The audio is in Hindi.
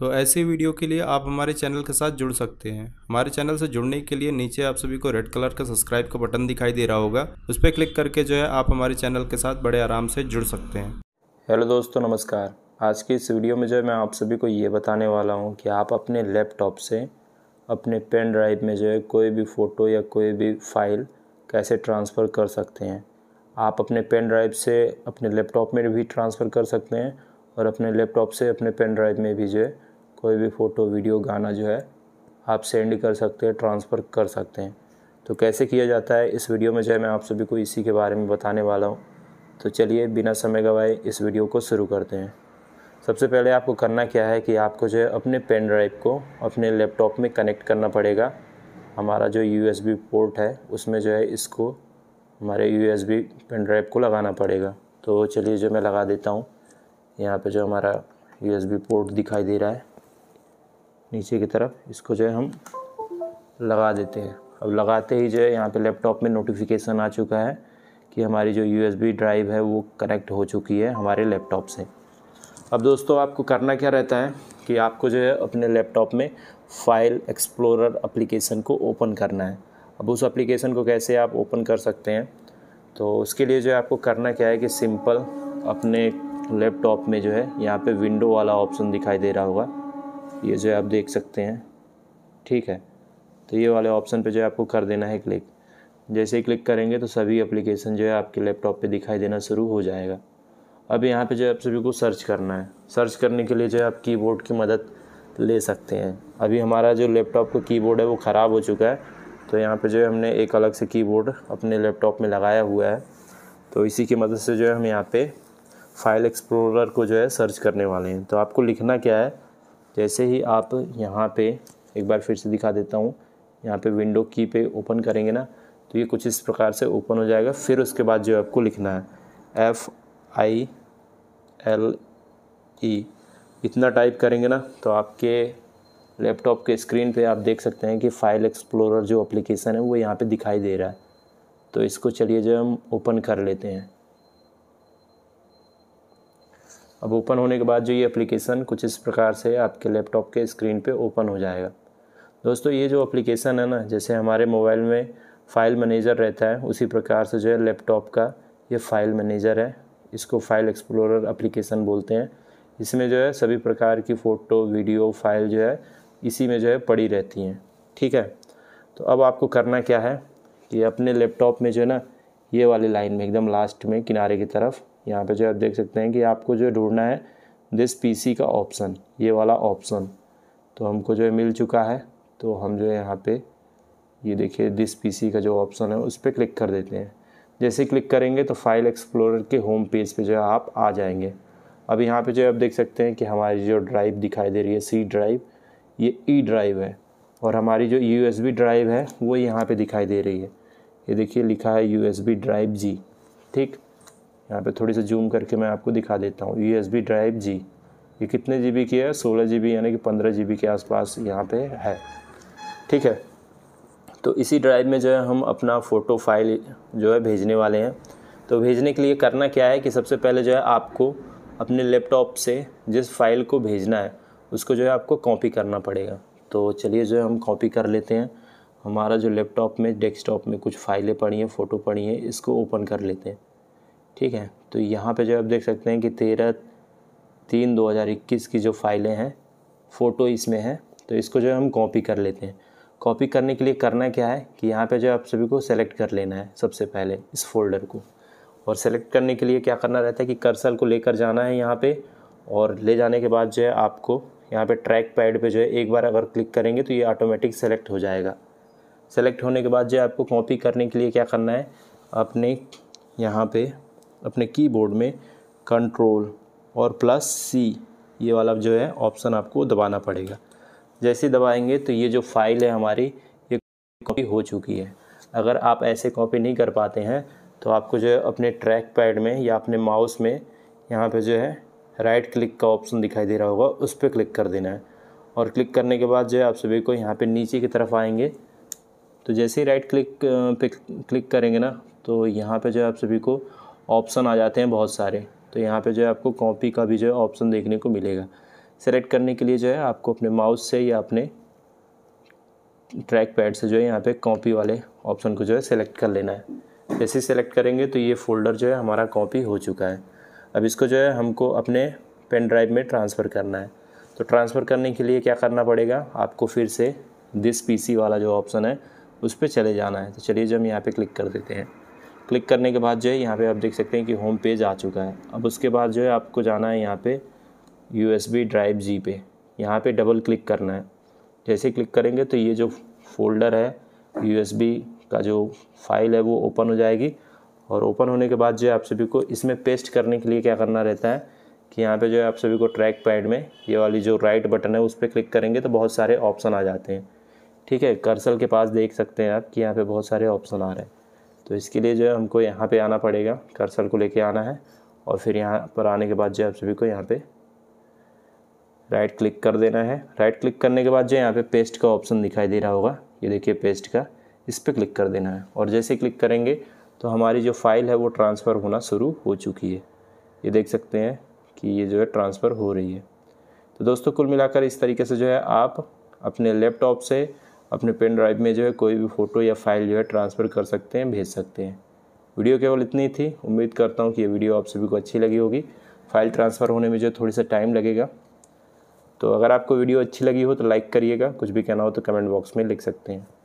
तो ऐसे वीडियो के लिए आप हमारे चैनल के साथ जुड़ सकते हैं हमारे चैनल से जुड़ने के लिए नीचे आप सभी को रेड कलर का सब्सक्राइब का बटन दिखाई दे रहा होगा उस पर क्लिक करके जो है आप हमारे चैनल के साथ बड़े आराम से जुड़ सकते हैं हेलो दोस्तों नमस्कार आज की इस वीडियो में जो है मैं आप सभी को ये बताने वाला हूँ कि आप अपने लैपटॉप से अपने पेन ड्राइव में जो है कोई भी फ़ोटो या कोई भी फाइल कैसे ट्रांसफ़र कर सकते हैं आप अपने पेन ड्राइव से अपने लैपटॉप में भी ट्रांसफ़र कर सकते हैं और अपने लैपटॉप से अपने पेन ड्राइव में भी जो है कोई भी फ़ोटो वीडियो गाना जो है आप सेंड कर सकते हैं ट्रांसफ़र कर सकते हैं तो कैसे किया जाता है इस वीडियो में जो है मैं आप सभी को इसी के बारे में बताने वाला हूँ तो चलिए बिना समय गवाए इस वीडियो को शुरू करते हैं सबसे पहले आपको करना क्या है कि आपको जो है अपने पेन ड्राइव को अपने लैपटॉप में कनेक्ट करना पड़ेगा हमारा जो यू पोर्ट है उसमें जो है इसको हमारे यू एस पेन ड्राइव को लगाना पड़ेगा तो चलिए जो मैं लगा देता हूँ यहाँ पे जो हमारा यू पोर्ट दिखाई दे रहा है नीचे की तरफ इसको जो है हम लगा देते हैं अब लगाते ही जो है यहाँ पे लैपटॉप में नोटिफिकेशन आ चुका है कि हमारी जो यू ड्राइव है वो कनेक्ट हो चुकी है हमारे लैपटॉप से अब दोस्तों आपको करना क्या रहता है कि आपको जो है अपने लैपटॉप में फ़ाइल एक्सप्लोरर एप्लीकेशन को ओपन करना है अब उस एप्लीकेशन को कैसे आप ओपन कर सकते हैं तो उसके लिए जो है आपको करना क्या है कि सिंपल अपने लैपटॉप में जो है यहाँ पे विंडो वाला ऑप्शन दिखाई दे रहा होगा ये जो है आप देख सकते हैं ठीक है तो ये वाले ऑप्शन पे जो है आपको कर देना है क्लिक जैसे ही क्लिक करेंगे तो सभी एप्लीकेशन जो है आपके लैपटॉप पे दिखाई देना शुरू हो जाएगा अब यहाँ पे जो है आप सभी को सर्च करना है सर्च करने के लिए जो है आप कीबोर्ड की मदद ले सकते हैं अभी हमारा जो लैपटॉप का कीबोर्ड है वो ख़राब हो चुका है तो यहाँ पे जो है हमने एक अलग से कीबोर्ड अपने लैपटॉप में लगाया हुआ है तो इसी की मदद से जो है हम यहाँ पे फाइल एक्सप्लोरर को जो है सर्च करने वाले हैं तो आपको लिखना क्या है जैसे ही आप यहाँ पे एक बार फिर से दिखा देता हूँ यहाँ पे विंडो की पे ओपन करेंगे ना तो ये कुछ इस प्रकार से ओपन हो जाएगा फिर उसके बाद जो आपको लिखना है एफ़ आई एल ई इतना टाइप करेंगे ना तो आपके लैपटॉप के स्क्रीन पे आप देख सकते हैं कि फ़ाइल एक्सप्लोरर जो एप्लीकेशन है वो यहाँ पे दिखाई दे रहा है तो इसको चलिए जो हम ओपन कर लेते हैं अब ओपन होने के बाद जो ये एप्लीकेशन कुछ इस प्रकार से आपके लैपटॉप के स्क्रीन पे ओपन हो जाएगा दोस्तों ये जो एप्लीकेशन है ना जैसे हमारे मोबाइल में फ़ाइल मैनेजर रहता है उसी प्रकार से जो है लैपटॉप का ये फ़ाइल मैनेजर है इसको फ़ाइल एक्सप्लोरर एप्लीकेशन बोलते हैं इसमें जो है सभी प्रकार की फ़ोटो वीडियो फाइल जो है इसी में जो है पड़ी रहती हैं ठीक है तो अब आपको करना क्या है कि अपने लैपटॉप में जो है ना ये वाली लाइन में एकदम लास्ट में किनारे की तरफ यहाँ पे जो आप देख सकते हैं कि आपको जो ढूंढना है दिस पीसी का ऑप्शन ये वाला ऑप्शन तो हमको जो है मिल चुका है तो हम जो है यहाँ पे ये देखिए दिस पीसी का जो ऑप्शन है उस पर क्लिक कर देते हैं जैसे क्लिक करेंगे तो फाइल एक्सप्लोरर के होम पेज पे जो है आप आ जाएंगे अब यहाँ पे जो है आप देख सकते हैं कि हमारी जो ड्राइव दिखाई दे रही है सी ड्राइव ये ई e ड्राइव है और हमारी जो यू ड्राइव है वो यहाँ पर दिखाई दे रही है ये देखिए लिखा है यू ड्राइव जी ठीक यहाँ पे थोड़ी सी जूम करके मैं आपको दिखा देता हूँ यू ड्राइव जी ये कितने जी की है सोलह जी यानी कि पंद्रह जी के आसपास यहाँ पे है ठीक है तो इसी ड्राइव में जो है हम अपना फ़ोटो फाइल जो है भेजने वाले हैं तो भेजने के लिए करना क्या है कि सबसे पहले जो है आपको अपने लैपटॉप से जिस फाइल को भेजना है उसको जो है आपको कॉपी करना पड़ेगा तो चलिए जो है हम कॉपी कर लेते हैं हमारा जो लैपटॉप में डेस्कटॉप में कुछ फाइलें पड़ी हैं फ़ोटो पड़ी हैं इसको ओपन कर लेते हैं ठीक है तो यहाँ पे जो आप देख सकते हैं कि तेरह तीन दो हज़ार इक्कीस की जो फाइलें हैं फ़ोटो इसमें है तो इसको जो है हम कॉपी कर लेते हैं कॉपी करने के लिए करना क्या है कि यहाँ पे जो है आप सभी को सेलेक्ट कर लेना है सबसे पहले इस फोल्डर को और सेलेक्ट करने के लिए क्या करना रहता है कि कर्सल को लेकर जाना है यहाँ पे और ले जाने के बाद जो है आपको यहाँ पे ट्रैक पैड पे जो है एक बार अगर क्लिक करेंगे तो ये ऑटोमेटिक सेलेक्ट हो जाएगा सेलेक्ट होने के बाद जो है आपको कॉपी करने के लिए क्या करना है अपने यहाँ पे अपने कीबोर्ड में कंट्रोल और प्लस सी ये वाला जो है ऑप्शन आपको दबाना पड़ेगा जैसे दबाएंगे तो ये जो फाइल है हमारी ये कॉपी हो चुकी है अगर आप ऐसे कॉपी नहीं कर पाते हैं तो आपको जो है अपने ट्रैक पैड में या अपने माउस में यहाँ पे जो है राइट क्लिक का ऑप्शन दिखाई दे रहा होगा उस पर क्लिक कर देना है और क्लिक करने के बाद जो है आप सभी को यहाँ पे नीचे की तरफ आएंगे तो जैसे ही राइट क्लिक पे क्लिक करेंगे ना तो यहाँ पे जो है आप सभी को ऑप्शन आ जाते हैं बहुत सारे तो यहाँ पे जो है आपको कॉपी का भी जो है ऑप्शन देखने को मिलेगा सेलेक्ट करने के लिए जो है आपको अपने माउस से या अपने ट्रैक पैड से जो है यहाँ पे कॉपी वाले ऑप्शन को जो है सेलेक्ट कर लेना है जैसे ही सेलेक्ट करेंगे तो ये फ़ोल्डर जो है हमारा कॉपी हो चुका है अब इसको जो है हमको अपने पेन ड्राइव में ट्रांसफ़र करना है तो ट्रांसफ़र करने के लिए क्या करना पड़ेगा आपको फिर से दिस पी वाला जो ऑप्शन है उस पर चले जाना है तो चलिए जो हम यहाँ पर क्लिक कर देते हैं क्लिक करने के बाद जो है यहाँ पे आप देख सकते हैं कि होम पेज आ चुका है अब उसके बाद जो है आपको जाना है यहाँ पे यू ड्राइव जी पे यहाँ पे डबल क्लिक करना है जैसे क्लिक करेंगे तो ये जो फोल्डर है यू का जो फाइल है वो ओपन हो जाएगी और ओपन होने के बाद जो है आप सभी को इसमें पेस्ट करने के लिए क्या करना रहता है कि यहाँ पे जो है आप सभी को ट्रैक पैड में ये वाली जो राइट बटन है उस पर क्लिक करेंगे तो बहुत सारे ऑप्शन आ जाते हैं ठीक है कर्सल के पास देख सकते हैं आप कि यहाँ पे बहुत सारे ऑप्शन आ रहे हैं तो इसके लिए जो है हमको यहाँ पे आना पड़ेगा कर्सर को लेके आना है और फिर यहाँ पर आने के बाद जो है आप सभी को यहाँ पे राइट क्लिक कर देना है राइट क्लिक करने के बाद जो है यहाँ पे पेस्ट का ऑप्शन दिखाई दे रहा होगा ये देखिए पेस्ट का इस पर क्लिक कर देना है और जैसे क्लिक करेंगे तो हमारी जो फाइल है वो ट्रांसफ़र होना शुरू हो चुकी है ये देख सकते हैं कि ये जो है ट्रांसफ़र हो रही है तो दोस्तों कुल मिलाकर इस तरीके से जो है आप अपने लैपटॉप से अपने पेन ड्राइव में जो है कोई भी फ़ोटो या फाइल जो है ट्रांसफ़र कर सकते हैं भेज सकते हैं वीडियो केवल इतनी थी उम्मीद करता हूँ कि ये वीडियो आप सभी को अच्छी लगी होगी फाइल ट्रांसफ़र होने में जो थोड़ी सा टाइम लगेगा तो अगर आपको वीडियो अच्छी लगी हो तो लाइक करिएगा कुछ भी कहना हो तो कमेंट बॉक्स में लिख सकते हैं